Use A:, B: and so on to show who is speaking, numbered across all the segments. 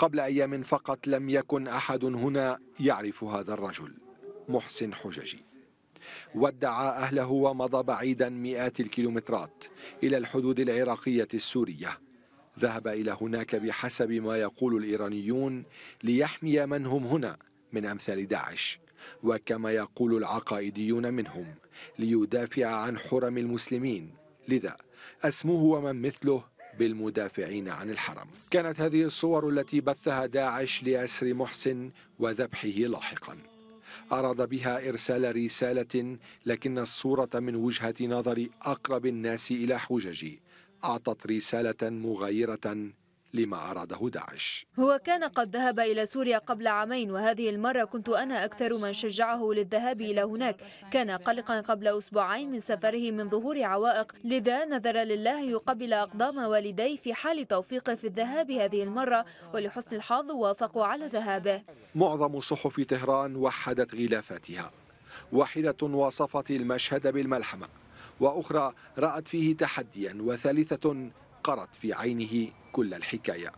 A: قبل أيام فقط لم يكن أحد هنا يعرف هذا الرجل محسن حججي ودعا أهله ومضى بعيدا مئات الكيلومترات إلى الحدود العراقية السورية ذهب إلى هناك بحسب ما يقول الإيرانيون ليحمي من هم هنا من أمثال داعش وكما يقول العقائديون منهم ليدافع عن حرم المسلمين لذا اسمه ومن مثله بالمدافعين عن الحرم كانت هذه الصور التي بثها داعش لأسر محسن وذبحه لاحقا أراد بها إرسال رسالة لكن الصورة من وجهة نظر أقرب الناس إلى حججي أعطت رسالة مغايرة لما عرضه داعش
B: هو كان قد ذهب إلى سوريا قبل عامين وهذه المرة كنت أنا أكثر من شجعه للذهاب إلى هناك كان قلقا قبل أسبوعين من سفره من ظهور عوائق لذا نذر لله يقبل أقدام والديه في حال توفيقه في الذهاب هذه المرة ولحسن الحظ وافقوا على ذهابه
A: معظم صحف طهران وحدت غلافاتها واحدة وصفت المشهد بالملحمة وأخرى رأت فيه تحديا وثالثة قرت في عينه كل الحكايه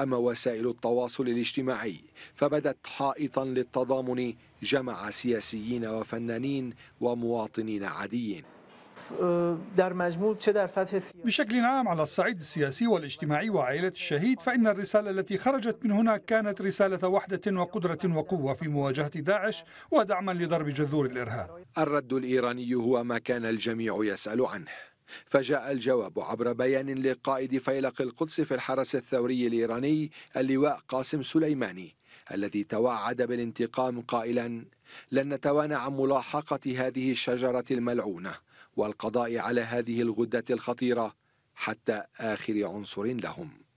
A: أما وسائل التواصل الاجتماعي فبدت حائطا للتضامن جمع سياسيين وفنانين ومواطنين عاديين
C: بشكل عام على الصعيد السياسي والاجتماعي وعائلة الشهيد فإن الرسالة التي خرجت من هنا كانت رسالة وحدة وقدرة وقوة في مواجهة داعش ودعما لضرب جذور الإرهاب
A: الرد الإيراني هو ما كان الجميع يسأل عنه فجاء الجواب عبر بيان لقائد فيلق القدس في الحرس الثوري الإيراني اللواء قاسم سليماني الذي توعد بالانتقام قائلا لن نتوانى عن ملاحقة هذه الشجرة الملعونة والقضاء على هذه الغدة الخطيرة حتى آخر عنصر لهم